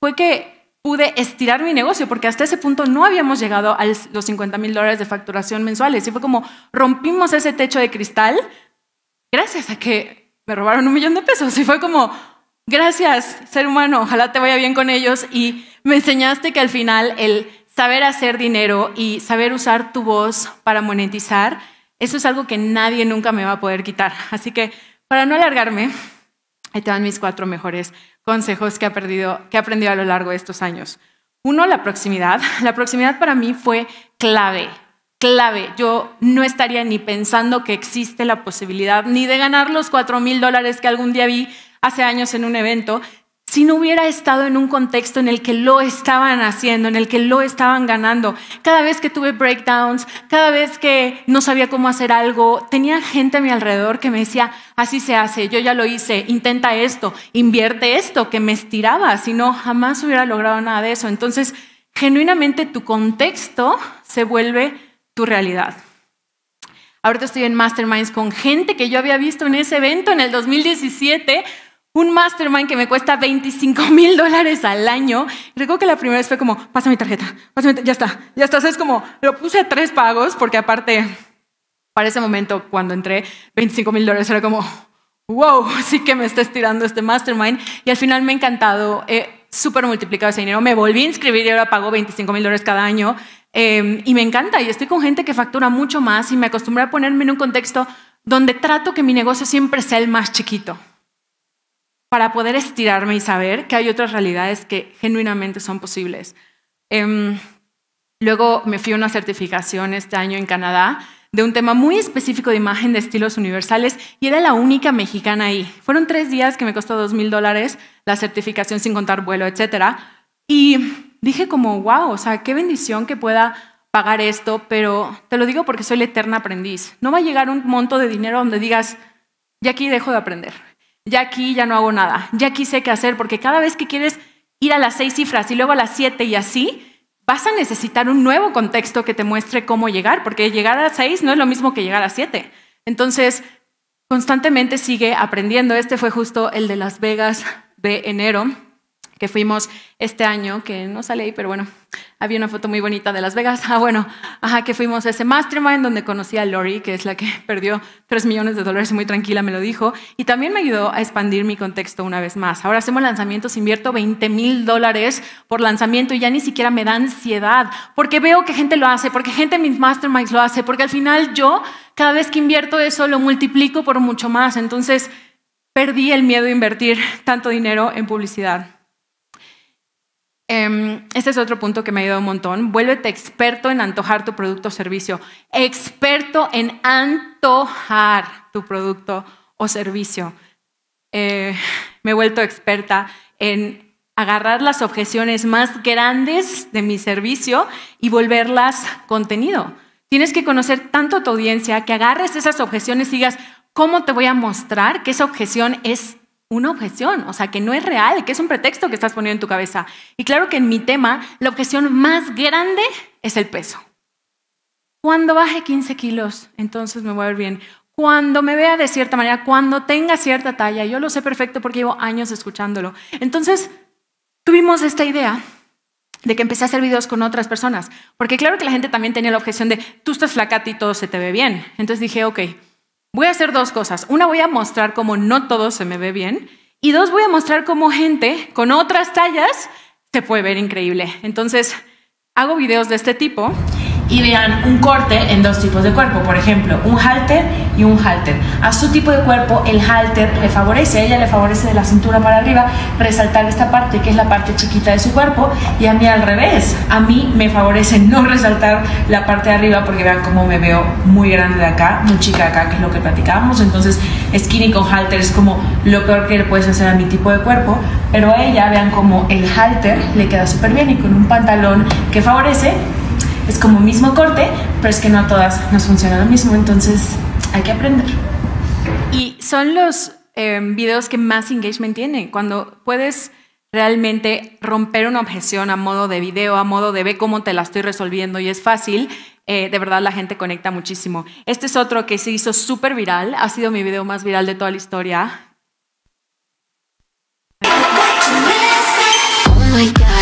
fue que pude estirar mi negocio, porque hasta ese punto no habíamos llegado a los 50 mil dólares de facturación mensuales. Y fue como rompimos ese techo de cristal gracias a que me robaron un millón de pesos. Y fue como, gracias, ser humano, ojalá te vaya bien con ellos. Y me enseñaste que al final el saber hacer dinero y saber usar tu voz para monetizar, eso es algo que nadie nunca me va a poder quitar. Así que, para no alargarme, te dan mis cuatro mejores consejos que he, perdido, que he aprendido a lo largo de estos años. Uno, la proximidad. La proximidad para mí fue clave clave. Yo no estaría ni pensando que existe la posibilidad ni de ganar los cuatro mil dólares que algún día vi hace años en un evento, si no hubiera estado en un contexto en el que lo estaban haciendo, en el que lo estaban ganando. Cada vez que tuve breakdowns, cada vez que no sabía cómo hacer algo, tenía gente a mi alrededor que me decía, así se hace, yo ya lo hice, intenta esto, invierte esto, que me estiraba, si no, jamás hubiera logrado nada de eso. Entonces, genuinamente tu contexto se vuelve tu realidad. Ahorita estoy en masterminds con gente que yo había visto en ese evento en el 2017, un mastermind que me cuesta 25 mil dólares al año. Recuerdo que la primera vez fue como, pasa mi tarjeta, ya está, ya está. Es como, lo puse a tres pagos porque aparte, para ese momento cuando entré, 25 mil dólares era como, wow, sí que me está tirando este mastermind. Y al final me ha encantado, he súper multiplicado ese dinero. Me volví a inscribir y ahora pago 25 mil dólares cada año. Em, y me encanta, y estoy con gente que factura mucho más y me acostumbré a ponerme en un contexto donde trato que mi negocio siempre sea el más chiquito, para poder estirarme y saber que hay otras realidades que genuinamente son posibles. Em, luego me fui a una certificación este año en Canadá de un tema muy específico de imagen de estilos universales y era la única mexicana ahí. Fueron tres días que me costó dos mil dólares la certificación sin contar vuelo, etcétera. Y dije como, wow, o sea, qué bendición que pueda pagar esto, pero te lo digo porque soy la eterna aprendiz. No va a llegar un monto de dinero donde digas, ya aquí dejo de aprender, ya aquí ya no hago nada, ya aquí sé qué hacer, porque cada vez que quieres ir a las seis cifras y luego a las siete y así, vas a necesitar un nuevo contexto que te muestre cómo llegar, porque llegar a seis no es lo mismo que llegar a siete. Entonces, constantemente sigue aprendiendo. Este fue justo el de Las Vegas de enero que fuimos este año, que no salí, ahí, pero bueno, había una foto muy bonita de Las Vegas. Ah, bueno, ajá, que fuimos a ese mastermind donde conocí a Lori, que es la que perdió tres millones de dólares muy tranquila, me lo dijo. Y también me ayudó a expandir mi contexto una vez más. Ahora hacemos lanzamientos, invierto 20 mil dólares por lanzamiento y ya ni siquiera me da ansiedad, porque veo que gente lo hace, porque gente en mis masterminds lo hace, porque al final yo, cada vez que invierto eso, lo multiplico por mucho más. Entonces, perdí el miedo de invertir tanto dinero en publicidad. Em, este es otro punto que me ha ayudado un montón. Vuélvete experto en antojar tu producto o servicio. Experto en antojar tu producto o servicio. Eh, me he vuelto experta en agarrar las objeciones más grandes de mi servicio y volverlas contenido. Tienes que conocer tanto a tu audiencia que agarres esas objeciones y digas, ¿cómo te voy a mostrar que esa objeción es una objeción, o sea, que no es real, que es un pretexto que estás poniendo en tu cabeza. Y claro que en mi tema, la objeción más grande es el peso. Cuando baje 15 kilos, entonces me voy a ver bien. Cuando me vea de cierta manera, cuando tenga cierta talla, yo lo sé perfecto porque llevo años escuchándolo. Entonces, tuvimos esta idea de que empecé a hacer videos con otras personas, porque claro que la gente también tenía la objeción de, tú estás flaca y todo se te ve bien. Entonces dije, ok, Voy a hacer dos cosas. Una, voy a mostrar cómo no todo se me ve bien. Y dos, voy a mostrar cómo gente con otras tallas se puede ver increíble. Entonces, hago videos de este tipo y vean un corte en dos tipos de cuerpo, por ejemplo, un halter y un halter. A su tipo de cuerpo el halter le favorece, a ella le favorece de la cintura para arriba resaltar esta parte que es la parte chiquita de su cuerpo y a mí al revés, a mí me favorece no resaltar la parte de arriba porque vean cómo me veo muy grande de acá, muy chica de acá, que es lo que platicábamos, entonces skinny con halter es como lo peor que le puedes hacer a mi tipo de cuerpo, pero a ella vean como el halter le queda súper bien y con un pantalón que favorece es como mismo corte, pero es que no a todas nos funciona lo mismo, entonces hay que aprender. Y son los eh, videos que más engagement tienen, cuando puedes realmente romper una objeción a modo de video, a modo de ve cómo te la estoy resolviendo y es fácil, eh, de verdad la gente conecta muchísimo. Este es otro que se hizo súper viral, ha sido mi video más viral de toda la historia. Oh my God.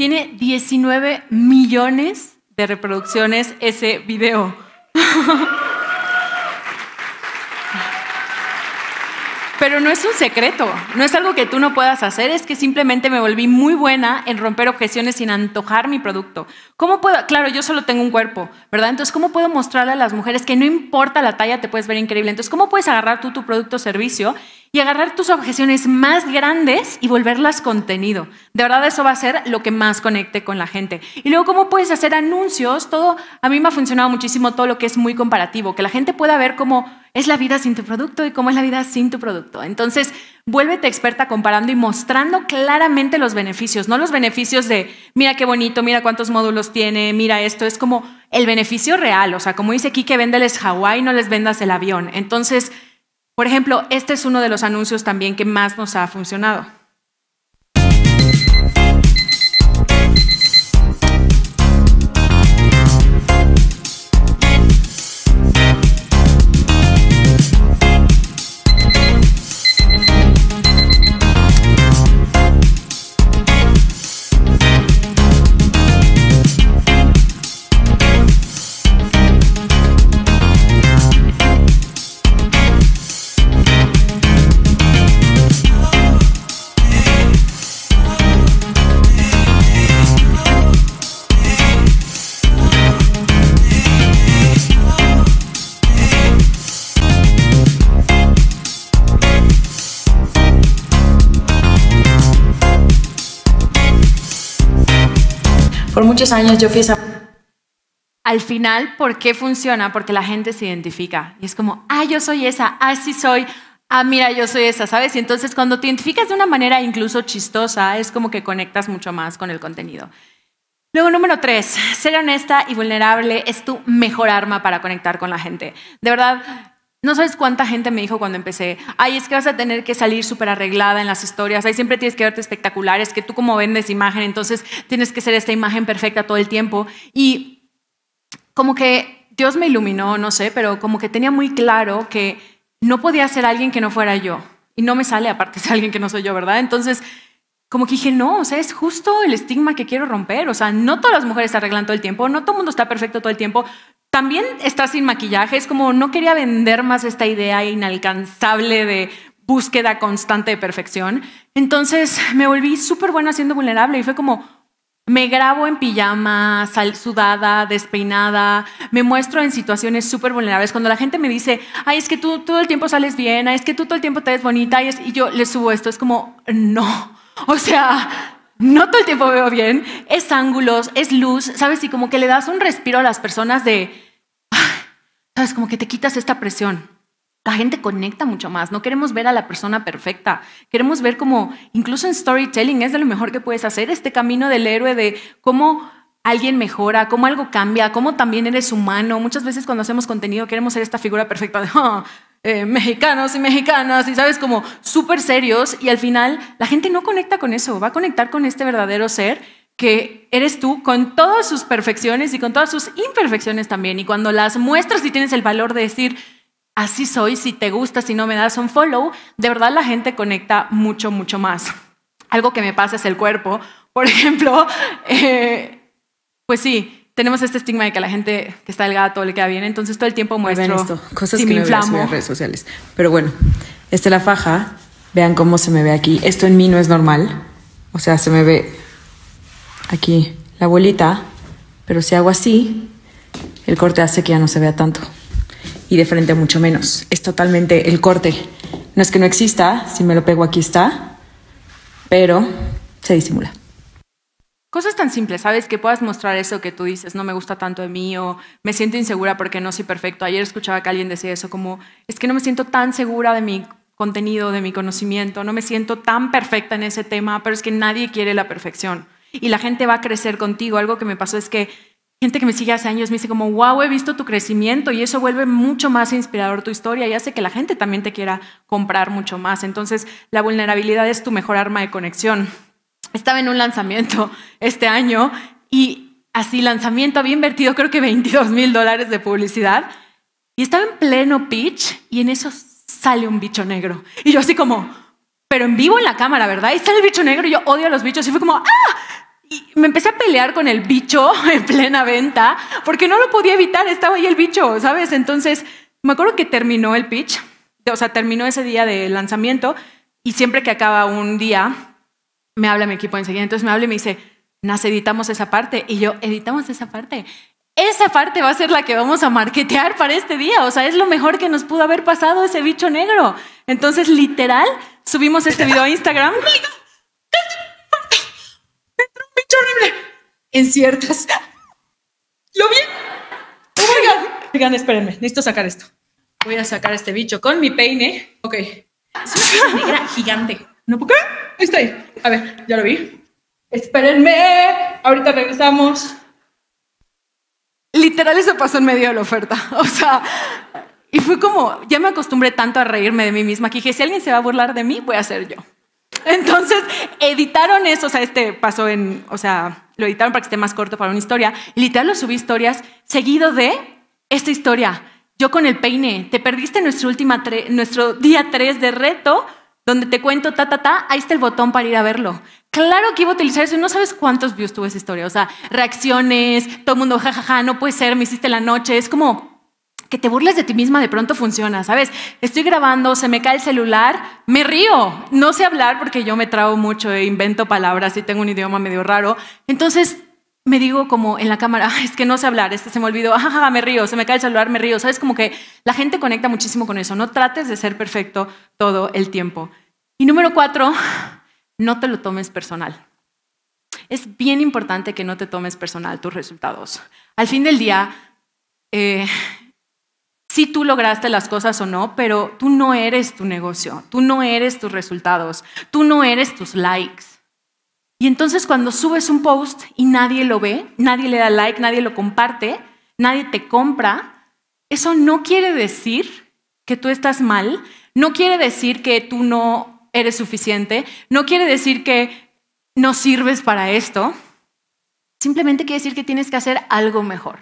Tiene 19 millones de reproducciones ese video. Pero no es un secreto, no es algo que tú no puedas hacer, es que simplemente me volví muy buena en romper objeciones sin antojar mi producto. ¿Cómo puedo? Claro, yo solo tengo un cuerpo, ¿verdad? Entonces, ¿cómo puedo mostrarle a las mujeres que no importa la talla, te puedes ver increíble? Entonces, ¿cómo puedes agarrar tú tu producto o servicio y agarrar tus objeciones más grandes y volverlas contenido. De verdad eso va a ser lo que más conecte con la gente. Y luego cómo puedes hacer anuncios, todo, a mí me ha funcionado muchísimo todo lo que es muy comparativo, que la gente pueda ver cómo es la vida sin tu producto y cómo es la vida sin tu producto. Entonces, vuélvete experta comparando y mostrando claramente los beneficios, no los beneficios de, mira qué bonito, mira cuántos módulos tiene, mira esto, es como el beneficio real, o sea, como dice aquí que véndeles Hawái, no les vendas el avión. Entonces, por ejemplo, este es uno de los anuncios también que más nos ha funcionado. años yo fui esa... Al final, ¿por qué funciona? Porque la gente se identifica. Y es como, ah, yo soy esa, así ah, soy, ah, mira, yo soy esa, ¿sabes? Y entonces cuando te identificas de una manera incluso chistosa, es como que conectas mucho más con el contenido. Luego, número tres, ser honesta y vulnerable es tu mejor arma para conectar con la gente. De verdad, no sabes cuánta gente me dijo cuando empecé, ay, es que vas a tener que salir súper arreglada en las historias, ahí siempre tienes que verte espectacular, es que tú como vendes imagen, entonces tienes que ser esta imagen perfecta todo el tiempo. Y como que Dios me iluminó, no sé, pero como que tenía muy claro que no podía ser alguien que no fuera yo. Y no me sale aparte ser alguien que no soy yo, ¿verdad? Entonces, como que dije, no, o sea, es justo el estigma que quiero romper. O sea, no todas las mujeres se arreglan todo el tiempo, no todo el mundo está perfecto todo el tiempo, también está sin maquillaje, es como no quería vender más esta idea inalcanzable de búsqueda constante de perfección. Entonces me volví súper buena siendo vulnerable y fue como, me grabo en pijama, sudada, despeinada, me muestro en situaciones súper vulnerables. Cuando la gente me dice, ay, es que tú todo el tiempo sales bien, ay, es que tú todo el tiempo te ves bonita, y, y yo le subo esto, es como, no. O sea, no todo el tiempo veo bien, es ángulos, es luz, ¿sabes? Y como que le das un respiro a las personas de, ¿sabes? Como que te quitas esta presión. La gente conecta mucho más, no queremos ver a la persona perfecta, queremos ver como, incluso en storytelling es de lo mejor que puedes hacer, este camino del héroe de cómo alguien mejora, cómo algo cambia, cómo también eres humano. Muchas veces cuando hacemos contenido queremos ser esta figura perfecta de, oh, eh, mexicanos y mexicanas, y sabes, como súper serios, y al final la gente no conecta con eso, va a conectar con este verdadero ser que eres tú con todas sus perfecciones y con todas sus imperfecciones también. Y cuando las muestras y tienes el valor de decir, así soy, si te gusta, si no me das un follow, de verdad la gente conecta mucho, mucho más. Algo que me pasa es el cuerpo. Por ejemplo, eh, pues sí, tenemos este estigma de que la gente que está delgada todo le queda bien, entonces todo el tiempo muestro esto, cosas que me inflamo. en redes sociales. Pero bueno, esta es la faja, vean cómo se me ve aquí. Esto en mí no es normal, o sea, se me ve aquí la bolita, pero si hago así, el corte hace que ya no se vea tanto y de frente mucho menos. Es totalmente el corte. No es que no exista, si me lo pego aquí está, pero se disimula. Cosas tan simples, ¿sabes? Que puedas mostrar eso que tú dices, no me gusta tanto de mí o me siento insegura porque no soy perfecto. Ayer escuchaba que alguien decía eso como, es que no me siento tan segura de mi contenido, de mi conocimiento, no me siento tan perfecta en ese tema, pero es que nadie quiere la perfección. Y la gente va a crecer contigo. Algo que me pasó es que gente que me sigue hace años me dice como, wow, he visto tu crecimiento y eso vuelve mucho más inspirador tu historia y hace que la gente también te quiera comprar mucho más. Entonces, la vulnerabilidad es tu mejor arma de conexión estaba en un lanzamiento este año y así lanzamiento había invertido creo que 22 mil dólares de publicidad y estaba en pleno pitch y en eso sale un bicho negro. Y yo así como, pero en vivo en la cámara, ¿verdad? Y sale el bicho negro y yo odio a los bichos y fue como, ¡ah! Y me empecé a pelear con el bicho en plena venta porque no lo podía evitar, estaba ahí el bicho, ¿sabes? Entonces, me acuerdo que terminó el pitch, o sea, terminó ese día de lanzamiento y siempre que acaba un día me habla mi equipo enseguida, entonces me habla y me dice, Nas, editamos esa parte. Y yo, editamos esa parte. Esa parte va a ser la que vamos a marketear para este día. O sea, es lo mejor que nos pudo haber pasado ese bicho negro. Entonces, literal, subimos este video a Instagram. un En ciertas. ¿Lo vi? Oigan, oigan, espérenme, necesito sacar esto. Voy a sacar este bicho con mi peine. Ok. Es una negra gigante. No, ¿por qué? Ahí está A ver, ya lo vi. Espérenme. Ahorita regresamos. Literal, eso pasó en medio de la oferta. O sea, y fue como, ya me acostumbré tanto a reírme de mí misma que dije, si alguien se va a burlar de mí, voy a ser yo. Entonces, editaron eso, o sea, este pasó en, o sea, lo editaron para que esté más corto para una historia. literal lo subí historias seguido de esta historia. Yo con el peine, te perdiste nuestro, última nuestro día 3 de reto donde te cuento ta, ta, ta, ahí está el botón para ir a verlo. Claro que iba a utilizar eso. y No sabes cuántos views tuve esa historia. O sea, reacciones, todo el mundo, jajaja, ja, ja, no puede ser, me hiciste la noche. Es como que te burles de ti misma, de pronto funciona, ¿sabes? Estoy grabando, se me cae el celular, me río. No sé hablar porque yo me trago mucho e invento palabras y tengo un idioma medio raro. Entonces, me digo como en la cámara, es que no sé hablar, este, se me olvidó, ah, me río, se me cae el celular, me río. Sabes, como que la gente conecta muchísimo con eso. No trates de ser perfecto todo el tiempo. Y número cuatro, no te lo tomes personal. Es bien importante que no te tomes personal tus resultados. Al fin del día, si eh, sí, tú lograste las cosas o no, pero tú no eres tu negocio, tú no eres tus resultados, tú no eres tus likes. Y entonces cuando subes un post y nadie lo ve, nadie le da like, nadie lo comparte, nadie te compra, eso no quiere decir que tú estás mal, no quiere decir que tú no eres suficiente, no quiere decir que no sirves para esto, simplemente quiere decir que tienes que hacer algo mejor.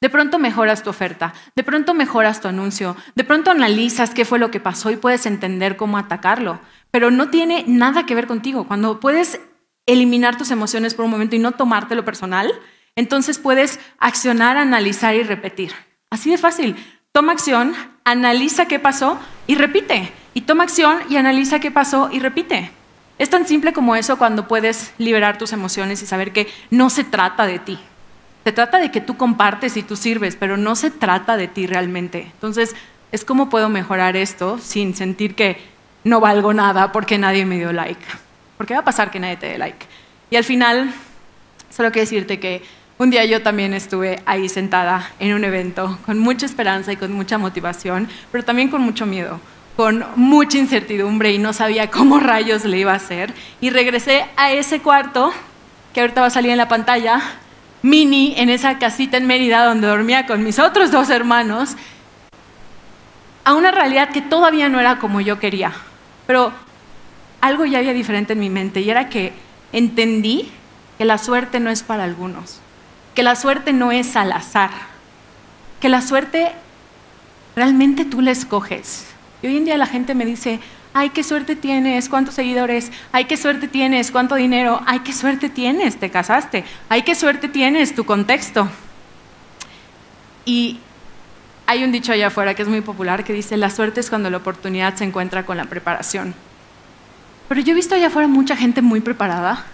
De pronto mejoras tu oferta, de pronto mejoras tu anuncio, de pronto analizas qué fue lo que pasó y puedes entender cómo atacarlo, pero no tiene nada que ver contigo. Cuando puedes eliminar tus emociones por un momento y no tomártelo personal, entonces puedes accionar, analizar y repetir. Así de fácil. Toma acción, analiza qué pasó y repite. Y toma acción y analiza qué pasó y repite. Es tan simple como eso cuando puedes liberar tus emociones y saber que no se trata de ti. Se trata de que tú compartes y tú sirves, pero no se trata de ti realmente. Entonces, es cómo puedo mejorar esto sin sentir que no valgo nada porque nadie me dio like porque va a pasar que nadie te dé like. Y al final, solo quiero decirte que un día yo también estuve ahí sentada en un evento con mucha esperanza y con mucha motivación, pero también con mucho miedo, con mucha incertidumbre y no sabía cómo rayos le iba a hacer. Y regresé a ese cuarto, que ahorita va a salir en la pantalla, mini, en esa casita en Mérida donde dormía con mis otros dos hermanos, a una realidad que todavía no era como yo quería. Pero algo ya había diferente en mi mente y era que entendí que la suerte no es para algunos, que la suerte no es al azar, que la suerte realmente tú la escoges. Y hoy en día la gente me dice, ay, qué suerte tienes, cuántos seguidores, ay, qué suerte tienes, cuánto dinero, ay, qué suerte tienes, te casaste, ay, qué suerte tienes, tu contexto. Y hay un dicho allá afuera que es muy popular que dice, la suerte es cuando la oportunidad se encuentra con la preparación. Pero yo he visto allá afuera mucha gente muy preparada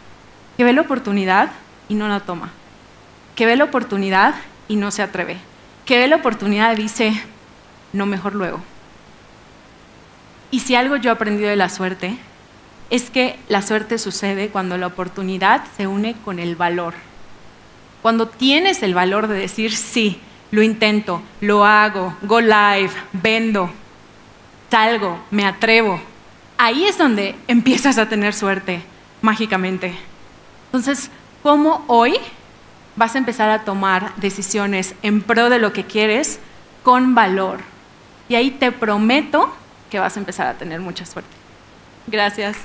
que ve la oportunidad y no la toma, que ve la oportunidad y no se atreve, que ve la oportunidad y dice, no mejor luego. Y si algo yo he aprendido de la suerte, es que la suerte sucede cuando la oportunidad se une con el valor. Cuando tienes el valor de decir, sí, lo intento, lo hago, go live, vendo, salgo, me atrevo, ahí es donde empiezas a tener suerte, mágicamente. Entonces, ¿cómo hoy vas a empezar a tomar decisiones en pro de lo que quieres con valor? Y ahí te prometo que vas a empezar a tener mucha suerte. Gracias.